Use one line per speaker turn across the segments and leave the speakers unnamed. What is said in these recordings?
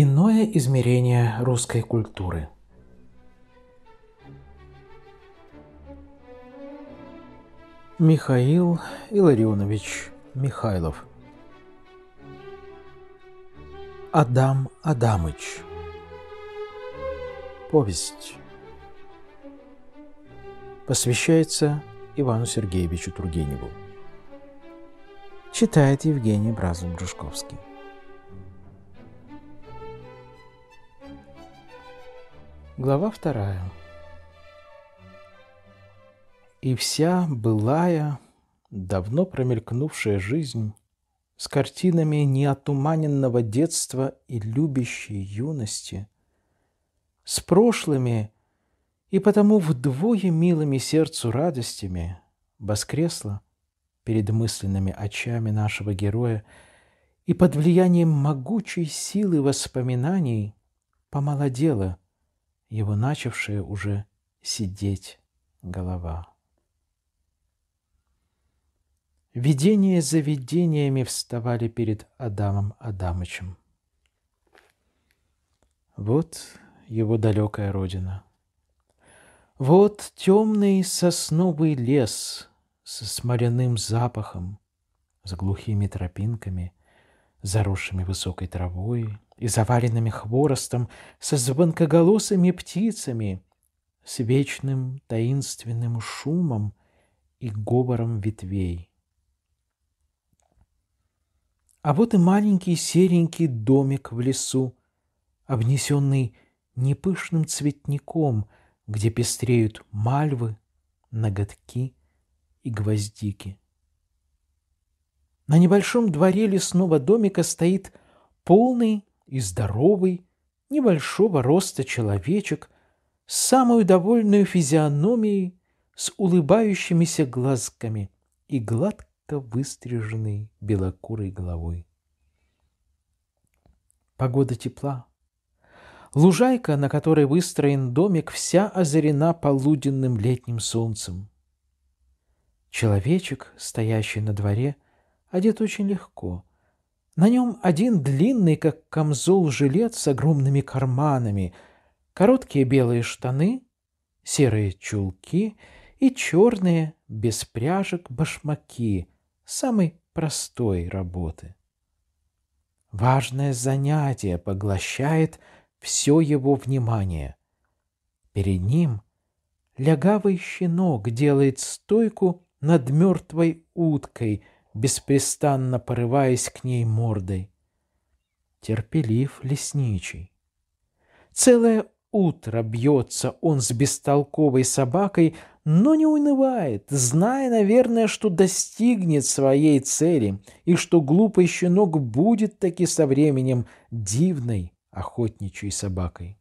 Иное измерение русской культуры. Михаил Илларионович Михайлов Адам Адамыч Повесть Посвящается Ивану Сергеевичу Тургеневу Читает Евгений Бразов-Дружковский Глава вторая. И вся былая, давно промелькнувшая жизнь с картинами неотуманенного детства и любящей юности, с прошлыми и потому вдвое милыми сердцу радостями воскресла перед мысленными очами нашего героя и под влиянием могучей силы воспоминаний помолодела – его начавшая уже сидеть голова. Видения за видениями вставали перед Адамом Адамычем. Вот его далекая родина. Вот темный сосновый лес со смоляным запахом, с глухими тропинками, заросшими высокой травой, и заваленными хворостом, со звонкоголосыми птицами, с вечным таинственным шумом и говором ветвей. А вот и маленький серенький домик в лесу, обнесенный непышным цветником, где пестреют мальвы, ноготки и гвоздики. На небольшом дворе лесного домика стоит полный и здоровый, небольшого роста человечек, с самую довольную физиономией, с улыбающимися глазками и гладко выстриженной белокурой головой. Погода тепла. Лужайка, на которой выстроен домик, вся озарена полуденным летним солнцем. Человечек, стоящий на дворе, одет очень легко, на нем один длинный, как камзол, жилет с огромными карманами, короткие белые штаны, серые чулки и черные, без пряжек, башмаки самой простой работы. Важное занятие поглощает все его внимание. Перед ним лягавый щенок делает стойку над мертвой уткой — беспрестанно порываясь к ней мордой. Терпелив лесничий. Целое утро бьется он с бестолковой собакой, но не унывает, зная, наверное, что достигнет своей цели и что глупый щенок будет таки со временем дивной охотничьей собакой.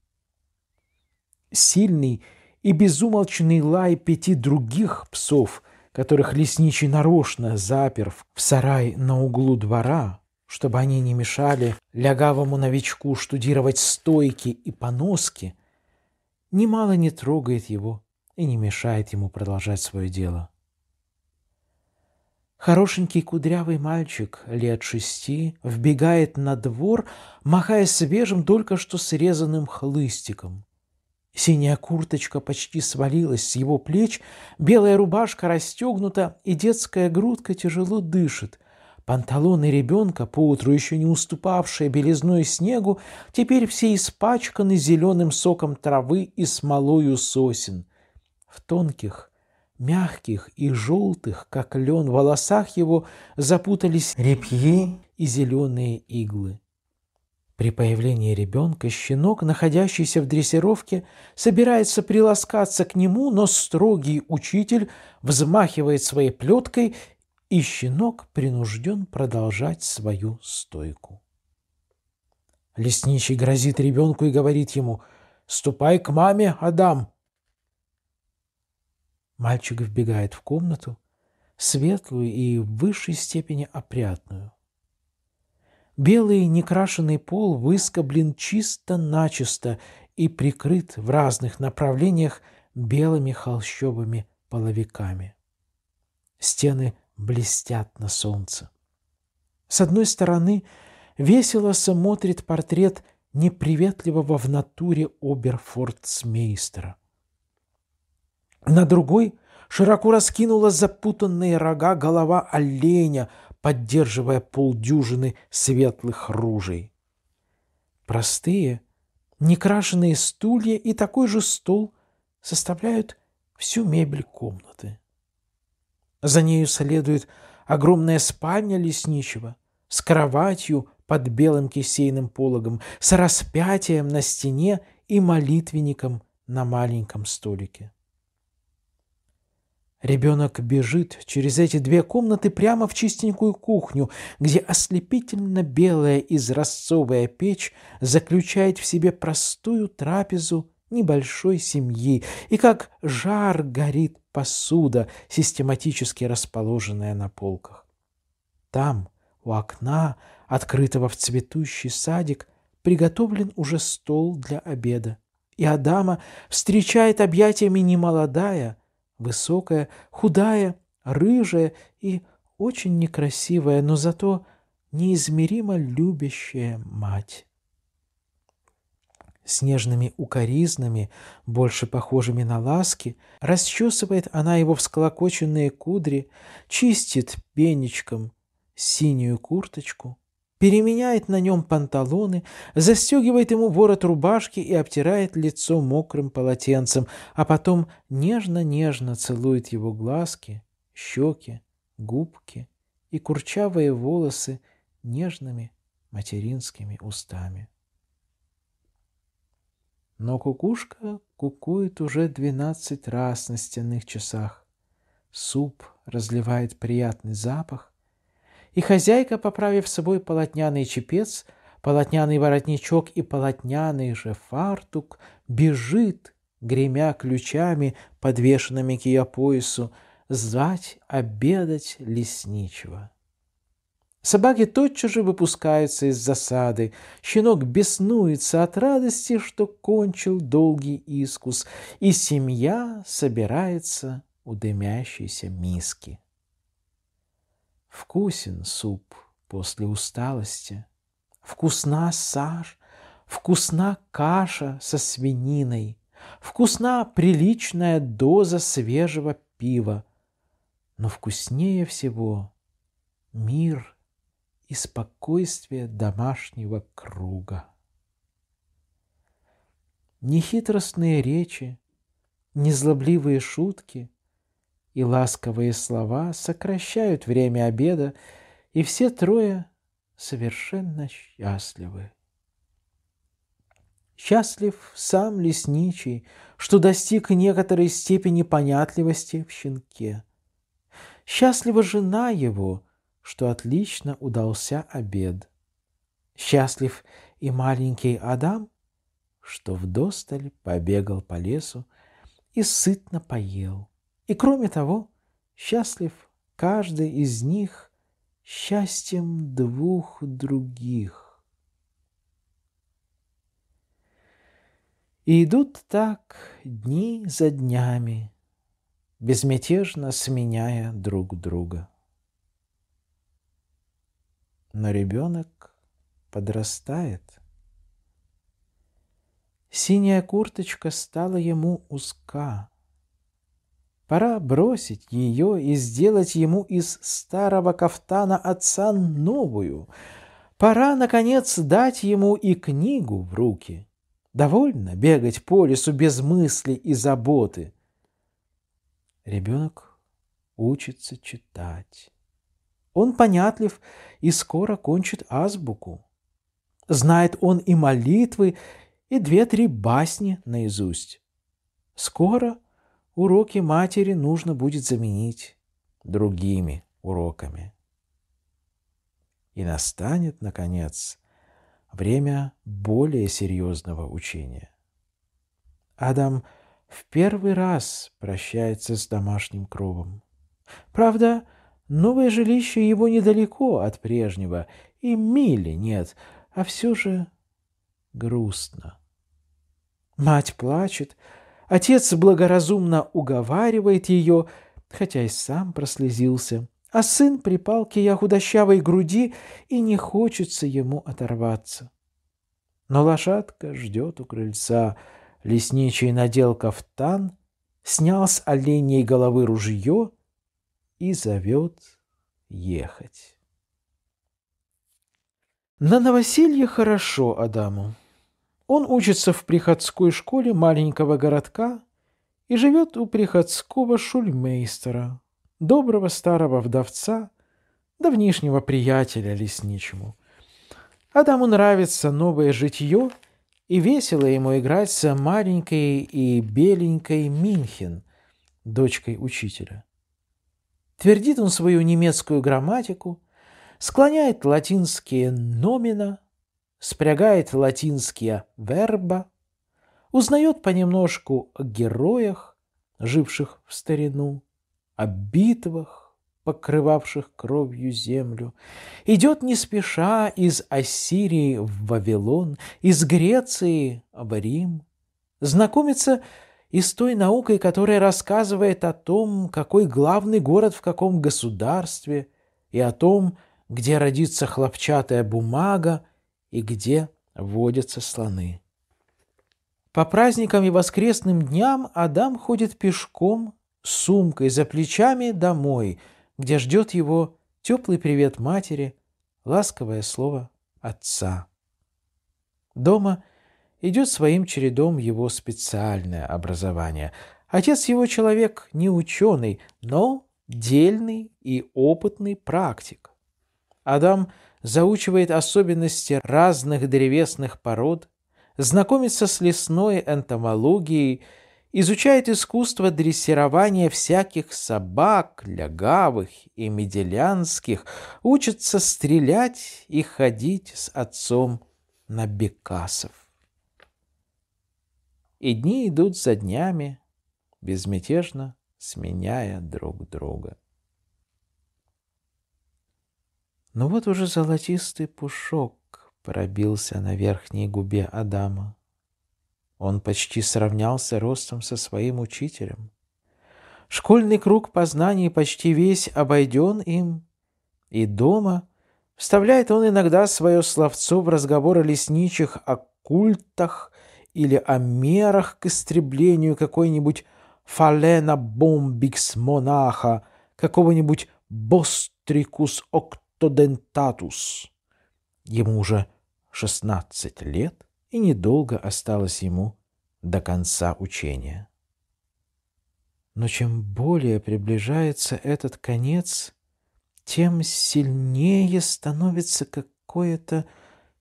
Сильный и безумолчный лай пяти других псов которых лесничий нарочно запер в сарай на углу двора, чтобы они не мешали лягавому новичку штудировать стойки и поноски, немало не трогает его и не мешает ему продолжать свое дело. Хорошенький кудрявый мальчик лет шести вбегает на двор, махая свежим только что срезанным хлыстиком – Синяя курточка почти свалилась с его плеч, белая рубашка расстегнута, и детская грудка тяжело дышит. Панталоны ребенка, поутру еще не уступавшие белизной снегу, теперь все испачканы зеленым соком травы и смолою сосен. В тонких, мягких и желтых, как лен, волосах его запутались репьи и зеленые иглы. При появлении ребенка щенок, находящийся в дрессировке, собирается приласкаться к нему, но строгий учитель взмахивает своей плеткой, и щенок принужден продолжать свою стойку. Лесничий грозит ребенку и говорит ему «Ступай к маме, Адам!» Мальчик вбегает в комнату, светлую и в высшей степени опрятную. Белый некрашенный пол выскоблен чисто-начисто и прикрыт в разных направлениях белыми холщовыми-половиками. Стены блестят на солнце. С одной стороны, весело смотрит портрет неприветливого в натуре оберфордсмейстера. На другой широко раскинула запутанные рога голова оленя – поддерживая полдюжины светлых ружей. Простые, некрашенные стулья и такой же стол составляют всю мебель комнаты. За нею следует огромная спальня лесничего с кроватью под белым кисейным пологом, с распятием на стене и молитвенником на маленьком столике. Ребенок бежит через эти две комнаты прямо в чистенькую кухню, где ослепительно белая изразцовая печь заключает в себе простую трапезу небольшой семьи, и как жар горит посуда, систематически расположенная на полках. Там, у окна, открытого в цветущий садик, приготовлен уже стол для обеда, и Адама встречает объятиями немолодая, Высокая, худая, рыжая и очень некрасивая, но зато неизмеримо любящая мать. Снежными укоризнами, больше похожими на ласки, расчесывает она его всклокоченные кудри, чистит пенечком синюю курточку — переменяет на нем панталоны, застегивает ему ворот рубашки и обтирает лицо мокрым полотенцем, а потом нежно-нежно целует его глазки, щеки, губки и курчавые волосы нежными материнскими устами. Но кукушка кукует уже двенадцать раз на стенных часах. Суп разливает приятный запах, и хозяйка, поправив с собой полотняный чепец, полотняный воротничок и полотняный же фартук, бежит, гремя ключами, подвешенными к ее поясу, звать обедать лесничего. Собаки тотчас же выпускаются из засады. Щенок беснуется от радости, что кончил долгий искус, и семья собирается у дымящейся миски. Вкусен суп после усталости. Вкусна саж, вкусна каша со свининой. Вкусна приличная доза свежего пива. Но вкуснее всего мир и спокойствие домашнего круга. Нехитростные речи, незлобливые шутки — и ласковые слова сокращают время обеда, и все трое совершенно счастливы. Счастлив сам лесничий, что достиг некоторой степени понятливости в щенке. Счастлива жена его, что отлично удался обед. Счастлив и маленький Адам, что вдосталь побегал по лесу и сытно поел. И кроме того, счастлив каждый из них счастьем двух других. И идут так дни за днями, безмятежно сменяя друг друга. Но ребенок подрастает. Синяя курточка стала ему узка. Пора бросить ее и сделать ему из старого кафтана отца новую. Пора, наконец, дать ему и книгу в руки. Довольно бегать по лесу без мысли и заботы. Ребенок учится читать. Он понятлив и скоро кончит азбуку. Знает он и молитвы, и две-три басни наизусть. Скоро – Уроки матери нужно будет заменить другими уроками. И настанет, наконец, время более серьезного учения. Адам в первый раз прощается с домашним кровом. Правда, новое жилище его недалеко от прежнего, и мили нет, а все же грустно. Мать плачет, Отец благоразумно уговаривает ее, хотя и сам прослезился, а сын припал к ее худощавой груди, и не хочется ему оторваться. Но лошадка ждет у крыльца. Лесничий надел кафтан, снял с оленей головы ружье и зовет ехать. На новоселье хорошо Адаму. Он учится в приходской школе маленького городка и живет у приходского шульмейстера, доброго старого вдовца, давнишнего приятеля лесничему. Адаму нравится новое житье, и весело ему играть с маленькой и беленькой Минхен, дочкой учителя. Твердит он свою немецкую грамматику, склоняет латинские номина – спрягает латинские «верба», узнает понемножку о героях, живших в старину, о битвах, покрывавших кровью землю, идет не спеша из Ассирии в Вавилон, из Греции в Рим, знакомится и с той наукой, которая рассказывает о том, какой главный город в каком государстве, и о том, где родится хлопчатая бумага, и где водятся слоны. По праздникам и воскресным дням Адам ходит пешком, с сумкой за плечами домой, где ждет его теплый привет матери, ласковое слово отца. Дома идет своим чередом его специальное образование. Отец его человек не ученый, но дельный и опытный практик. Адам – заучивает особенности разных древесных пород, знакомится с лесной энтомологией, изучает искусство дрессирования всяких собак, лягавых и меделянских, учится стрелять и ходить с отцом на бекасов. И дни идут за днями, безмятежно сменяя друг друга. Но вот уже золотистый пушок пробился на верхней губе Адама. Он почти сравнялся ростом со своим учителем. Школьный круг познаний почти весь обойден им, и дома вставляет он иногда свое словцо в разговоры лесничих о культах или о мерах к истреблению какой-нибудь фалена бомбикс монаха, какого-нибудь бострикус октября, Тодентатус. Ему уже шестнадцать лет, и недолго осталось ему до конца учения. Но чем более приближается этот конец, тем сильнее становится какое-то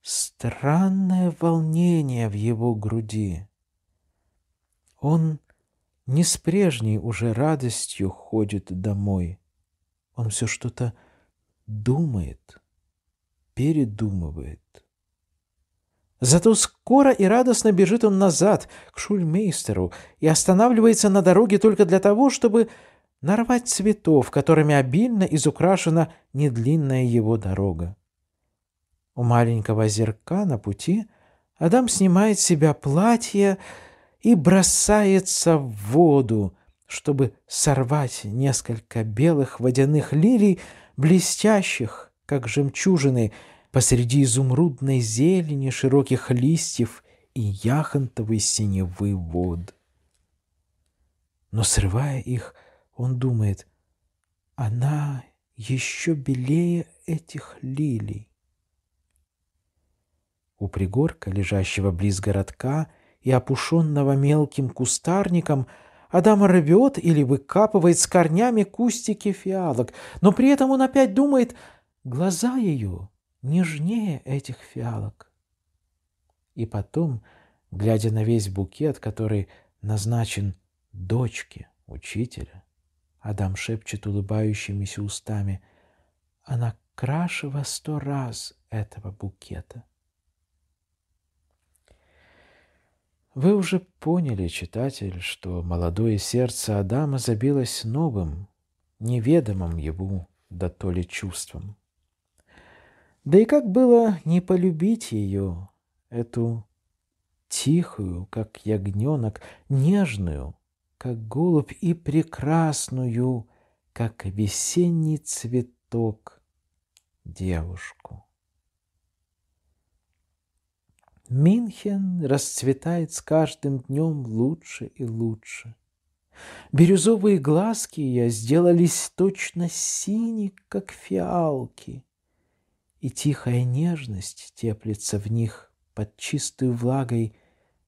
странное волнение в его груди. Он не с прежней уже радостью ходит домой. Он все что-то думает, передумывает. Зато скоро и радостно бежит он назад, к шульмейстеру, и останавливается на дороге только для того, чтобы нарвать цветов, которыми обильно изукрашена недлинная его дорога. У маленького озерка на пути Адам снимает с себя платье и бросается в воду, чтобы сорвать несколько белых водяных лилий, блестящих, как жемчужины, посреди изумрудной зелени широких листьев и яхонтовой синевы вод. Но срывая их, он думает, она еще белее этих лилий. У пригорка, лежащего близ городка и опушенного мелким кустарником, — Адам рвет или выкапывает с корнями кустики фиалок, но при этом он опять думает, глаза ее нежнее этих фиалок. И потом, глядя на весь букет, который назначен дочке учителя, Адам шепчет улыбающимися устами, «Она краше во сто раз этого букета». Вы уже поняли, читатель, что молодое сердце Адама забилось новым, неведомым ему да то ли чувством. Да и как было не полюбить ее, эту тихую, как ягненок, нежную, как голубь, и прекрасную, как весенний цветок, девушку. Минхен расцветает с каждым днем лучше и лучше. Бирюзовые глазки я сделались точно сини, как фиалки, и тихая нежность теплится в них под чистой влагой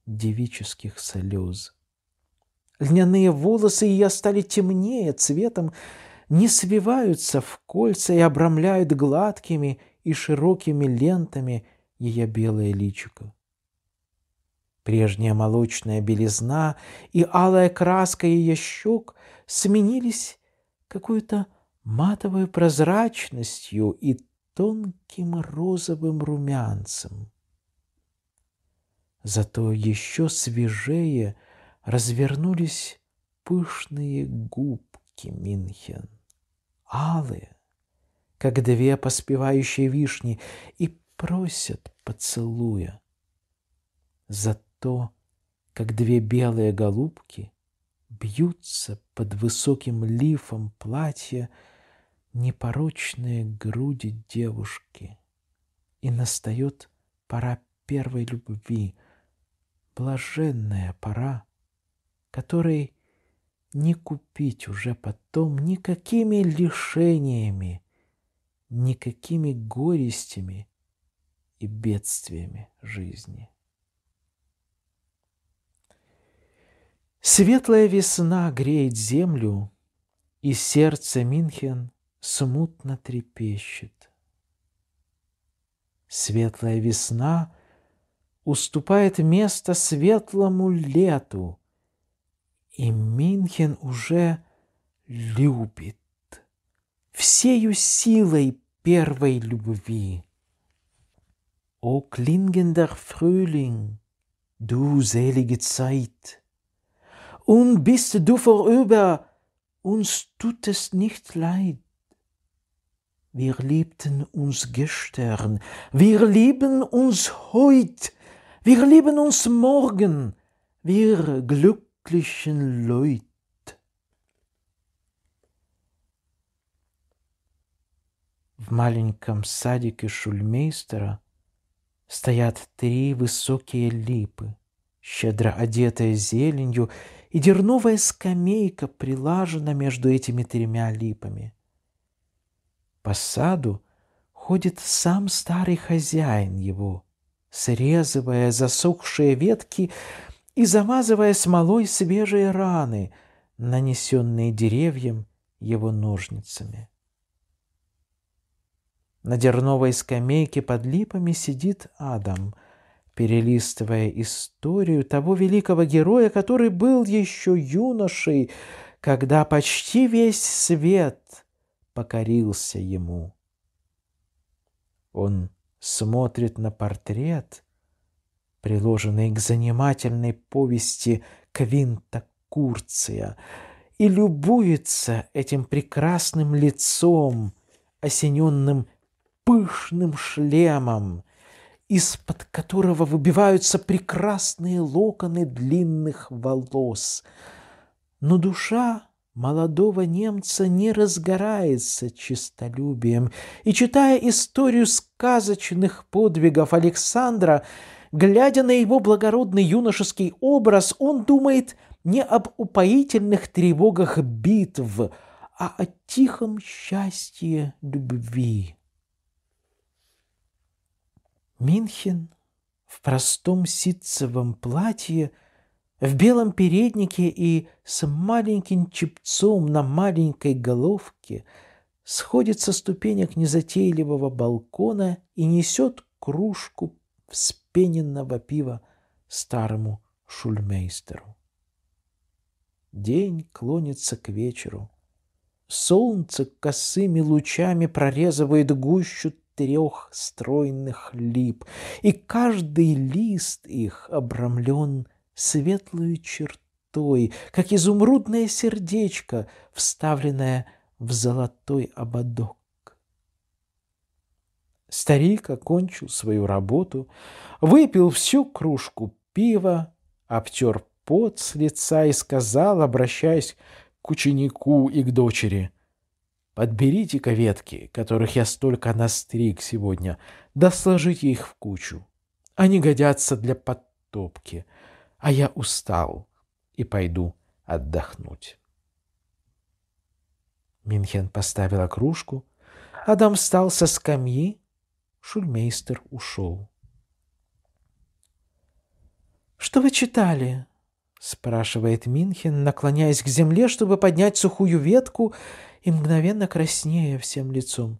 девических слез. Льняные волосы ее стали темнее цветом, не свиваются в кольца и обрамляют гладкими и широкими лентами – ее белое личико. Прежняя молочная белизна и алая краска ее щек сменились какой-то матовой прозрачностью и тонким розовым румянцем. Зато еще свежее развернулись пышные губки Минхен, алые, как две поспевающие вишни, и просят поцелуя. За то, как две белые голубки бьются под высоким лифом платья непорочные груди девушки. И настает пора первой любви, блаженная пора, которой не купить уже потом никакими лишениями, никакими горестями и бедствиями жизни. Светлая весна греет землю, и сердце Минхен смутно трепещет. Светлая весна уступает место светлому лету, и Минхен уже любит всею силой первой любви. O klingender Frühling, du selige Zeit! Und bist du vorüber, uns tut es nicht leid. Wir liebten uns gestern, wir lieben uns heut, wir lieben uns morgen, wir glücklichen Leut. В маленьком садике шульмейстера – стоят три высокие липы, щедро одетые зеленью, и дерновая скамейка прилажена между этими тремя липами. По саду ходит сам старый хозяин его, срезывая засохшие ветки и замазывая смолой свежие раны, нанесенные деревьям его ножницами. На дерновой скамейке под липами сидит Адам, перелистывая историю того великого героя, который был еще юношей, когда почти весь свет покорился ему. Он смотрит на портрет, приложенный к занимательной повести Квинта Курция, и любуется этим прекрасным лицом, осененным пышным шлемом, из-под которого выбиваются прекрасные локоны длинных волос. Но душа молодого немца не разгорается честолюбием, и, читая историю сказочных подвигов Александра, глядя на его благородный юношеский образ, он думает не об упоительных тревогах битв, а о тихом счастье любви. Минхен в простом ситцевом платье, в белом переднике и с маленьким чепцом на маленькой головке сходит со ступенек незатейливого балкона и несет кружку вспененного пива старому шульмейстеру. День клонится к вечеру. Солнце косыми лучами прорезывает гущу трех стройных лип, и каждый лист их обрамлен светлую чертой, как изумрудное сердечко, вставленное в золотой ободок. Старик окончил свою работу, выпил всю кружку пива, обтер пот с лица и сказал, обращаясь к ученику и к дочери – Подберите-ка ветки, которых я столько настриг сегодня, да сложите их в кучу. Они годятся для подтопки, а я устал и пойду отдохнуть. Минхен поставила кружку, Адам встал со скамьи, шульмейстер ушел. «Что вы читали?» — спрашивает Минхен, наклоняясь к земле, чтобы поднять сухую ветку и мгновенно краснея всем лицом.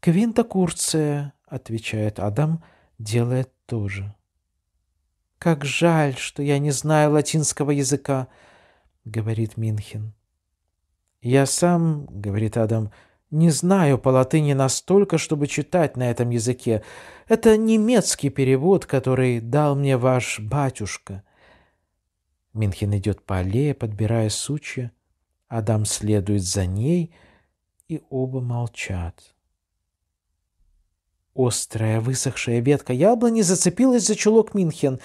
«Квинтокурция», — отвечает Адам, — делает то же. «Как жаль, что я не знаю латинского языка», — говорит Минхин. «Я сам», — говорит Адам, — «не знаю по латыни настолько, чтобы читать на этом языке. Это немецкий перевод, который дал мне ваш батюшка». Минхин идет по аллее, подбирая сучья. Адам следует за ней, и оба молчат. Острая, высохшая ветка яблони зацепилась за чулок Минхен.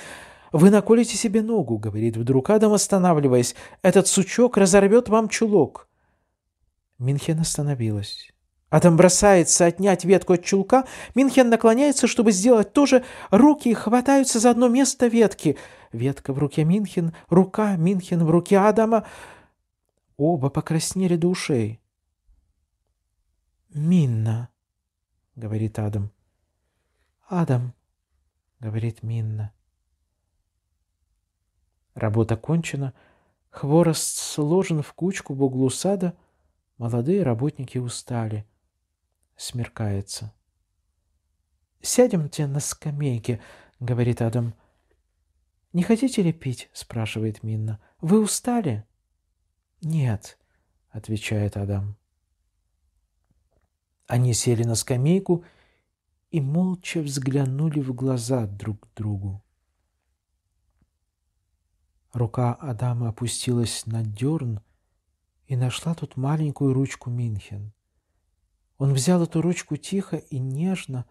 «Вы наколите себе ногу», — говорит вдруг Адам, останавливаясь. «Этот сучок разорвет вам чулок». Минхен остановилась. Адам бросается отнять ветку от чулка. Минхен наклоняется, чтобы сделать то же. Руки хватаются за одно место ветки. Ветка в руке Минхен, рука Минхен в руке Адама. Оба покраснели до ушей. «Минна», — говорит Адам. «Адам», — говорит Минна. Работа кончена, хворост сложен в кучку в углу сада, молодые работники устали. Смеркается. «Сядемте на скамейке», — говорит Адам. «Не хотите ли пить?» — спрашивает Минна. «Вы устали?» «Нет», — отвечает Адам. Они сели на скамейку и молча взглянули в глаза друг другу. Рука Адама опустилась на дерн и нашла тут маленькую ручку Минхен. Он взял эту ручку тихо и нежно,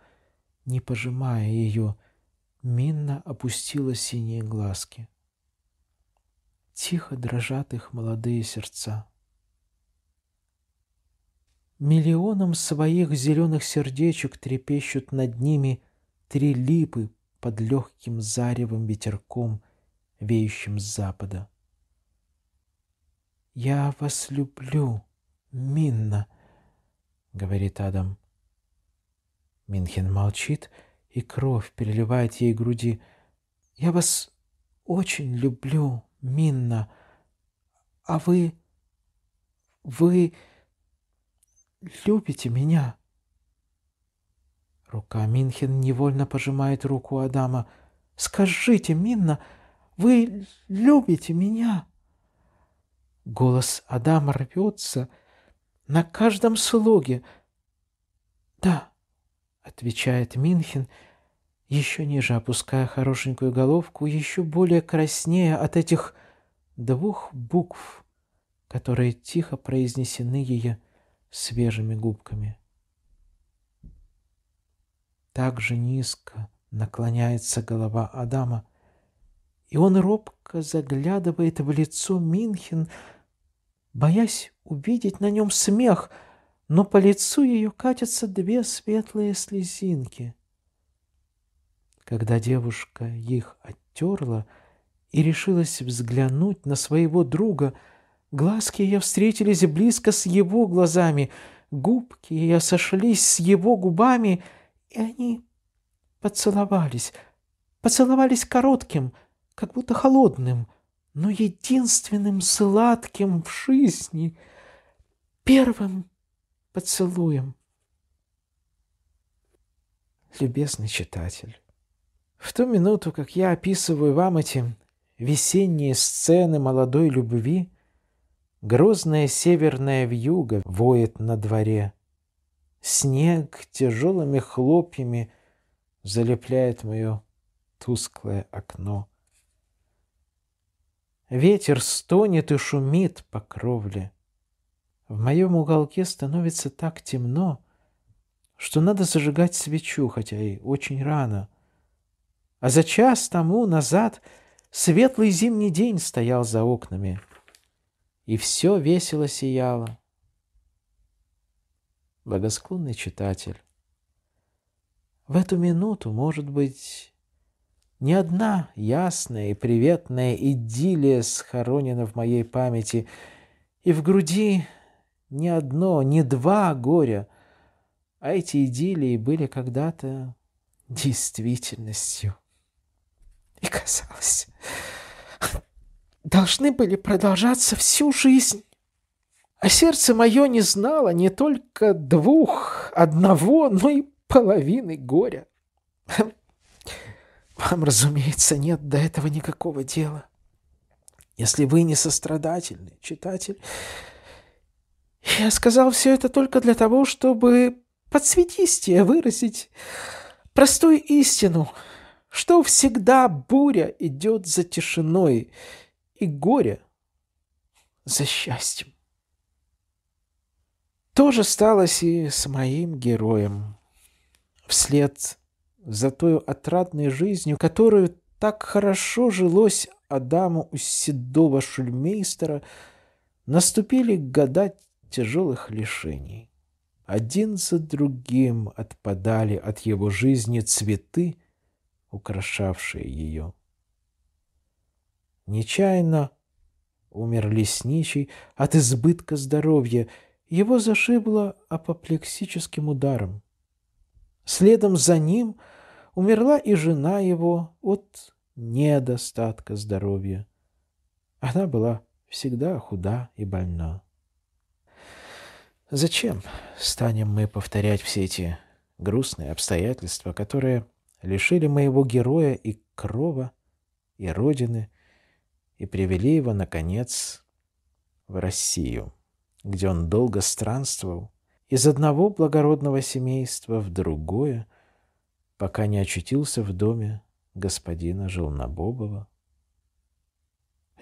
не пожимая ее, Минна опустила синие глазки. Тихо дрожат их молодые сердца. Миллионом своих зеленых сердечек трепещут над ними три липы под легким заревым ветерком, веющим с запада. «Я вас люблю, Минна», — говорит Адам. Минхен молчит, и кровь переливает ей груди. «Я вас очень люблю». Минна, а вы... вы... любите меня?» Рука Минхен невольно пожимает руку Адама. «Скажите, Минна, вы любите меня?» Голос Адама рвется на каждом слоге. «Да», — отвечает Минхен, — еще ниже опуская хорошенькую головку, еще более краснея от этих двух букв, которые тихо произнесены ее свежими губками. Так же низко наклоняется голова Адама, и он робко заглядывает в лицо Минхен, боясь увидеть на нем смех, но по лицу ее катятся две светлые слезинки — когда девушка их оттерла и решилась взглянуть на своего друга, глазки ее встретились близко с его глазами, губки ее сошлись с его губами, и они поцеловались, поцеловались коротким, как будто холодным, но единственным сладким в жизни, первым поцелуем. Любезный читатель, в ту минуту, как я описываю вам эти весенние сцены молодой любви, грозная северная вьюга воет на дворе. Снег тяжелыми хлопьями залепляет мое тусклое окно. Ветер стонет и шумит по кровле. В моем уголке становится так темно, что надо зажигать свечу, хотя и очень рано — а за час тому назад светлый зимний день стоял за окнами, и все весело сияло. Благосклонный читатель, в эту минуту, может быть, ни одна ясная и приветная идиллия схоронена в моей памяти, и в груди ни одно, ни два горя, а эти идиллии были когда-то действительностью и, казалось, должны были продолжаться всю жизнь. А сердце мое не знало не только двух, одного, но и половины горя. Вам, разумеется, нет до этого никакого дела. Если вы не сострадательный читатель, я сказал все это только для того, чтобы подсветистее выразить простую истину — что всегда буря идет за тишиной и горе за счастьем. То же сталось и с моим героем. Вслед за той отрадной жизнью, которую так хорошо жилось Адаму у седого шульмейстера, наступили года тяжелых лишений. Один за другим отпадали от его жизни цветы, украшавшие ее. Нечаянно умер лесничий от избытка здоровья, его зашибло апоплексическим ударом. Следом за ним умерла и жена его от недостатка здоровья. Она была всегда худа и больна. Зачем станем мы повторять все эти грустные обстоятельства, которые лишили моего героя и крова, и родины, и привели его, наконец, в Россию, где он долго странствовал из одного благородного семейства в другое, пока не очутился в доме господина Желнобобова.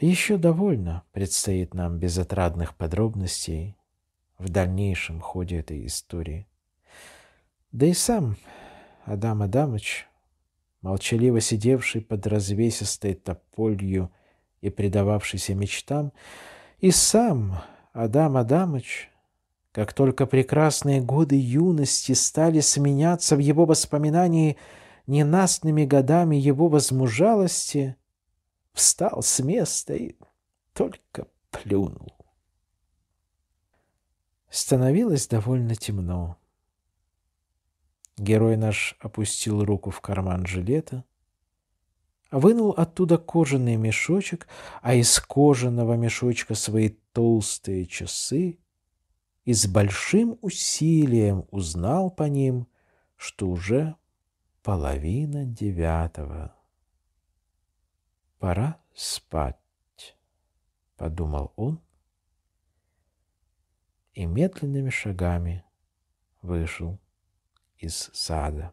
Еще довольно предстоит нам безотрадных подробностей в дальнейшем ходе этой истории. Да и сам Адам Адамыч, молчаливо сидевший под развесистой тополью и предававшийся мечтам, и сам Адам Адамыч, как только прекрасные годы юности стали сменяться в его воспоминании ненастными годами его возмужалости, встал с места и только плюнул. Становилось довольно темно. Герой наш опустил руку в карман жилета, вынул оттуда кожаный мешочек, а из кожаного мешочка свои толстые часы и с большим усилием узнал по ним, что уже половина девятого. «Пора спать», — подумал он и медленными шагами вышел из сада.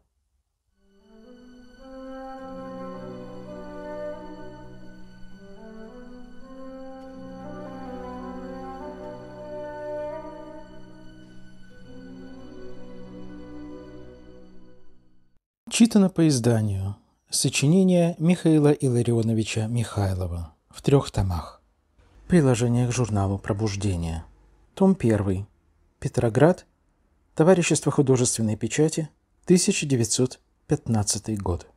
Читано по изданию. Сочинение Михаила Илларионовича Михайлова в трех томах. Приложение к журналу «Пробуждение». Том 1. Петроград, Товарищество художественной печати, 1915 год.